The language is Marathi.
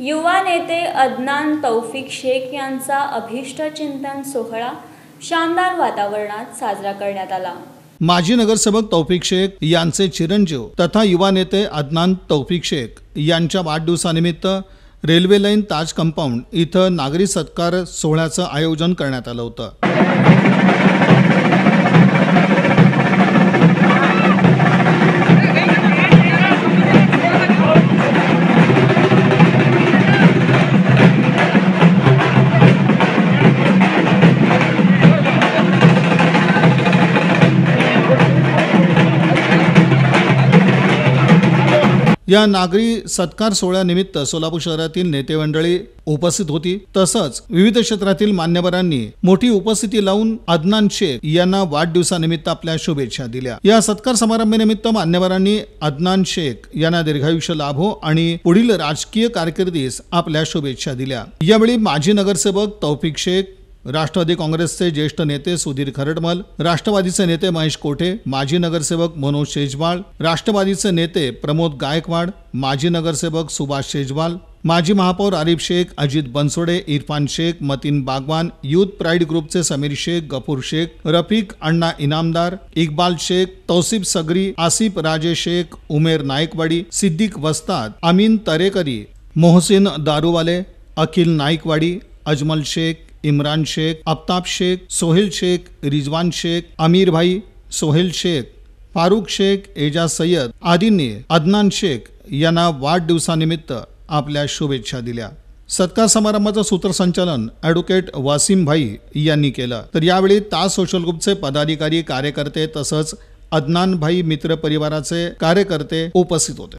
युवा नेते अदनान तौफिक शेख यांचा अभिष्ट चिंतन सोहळा शानदार वातावरणात साजरा करण्यात आला माजी नगरसेवक तौफिक शेख यांचे चिरंजीव तथा युवा नेते अदनान तौफिक शेख यांच्या वाढदिवसानिमित्त रेल्वे लाईन ताज कंपाऊंड इथं नागरी सत्कार सोहळ्याचं आयोजन करण्यात आलं होतं या नागरी सत्कार सोहळ्यानिमित्त सोलापूर शहरातील नेते मंडळी उपस्थित होती तसंच विविध क्षेत्रातील मान्यवरांनी मोठी उपस्थिती लावून अदनान शेख यांना वाढदिवसानिमित्त आपल्या शुभेच्छा दिल्या या सत्कार समारंभानिमित्त मान्यवरांनी अदनान शेख यांना दीर्घायुष्य लाभो हो आणि पुढील राजकीय कारकिर्दीस आपल्या शुभेच्छा दिल्या यावेळी माजी नगरसेवक तौफिक शेख राष्ट्रवादी काँग्रेसचे ज्येष्ठ नेते सुधीर खरडमल राष्ट्रवादीचे नेते महेश कोठे माजी नगरसेवक मनोज शेजवाळ राष्ट्रवादीचे नेते प्रमोद गायकवाड माजी नगरसेवक सुभाष शेजवाल माजी महापौर आरिफ शेख अजित बनसोडे इरफान शेख मतीन बागवान युथ प्राईड ग्रुपचे समीर शेख गफूर शेख रफीक अण्णा इनामदार इकबाल शेख तौसिफ सगरी आसिफ राजे शेख उमेर नाईकवाडी सिद्दीक वस्ताद अमीन तरेकरी मोहसिन दारूवाले अखिल नाईकवाडी अजमल शेख इम्रान शेख आफताब शेख सोहेल शेख रिजवान शेख आमिरभाई सोहेल शेख फारुख शेख एजा सय्यद आदींनी अदनान शेख यांना वाढदिवसानिमित्त आपल्या शुभेच्छा दिल्या सत्कार समारंभाचं सूत्रसंचालन ॲडव्होकेट वासिम भाई यांनी केलं तर यावेळी तास सोशल ग्रुपचे पदाधिकारी कार्यकर्ते तसंच अदनान भाई मित्र परिवाराचे कार्यकर्ते उपस्थित होते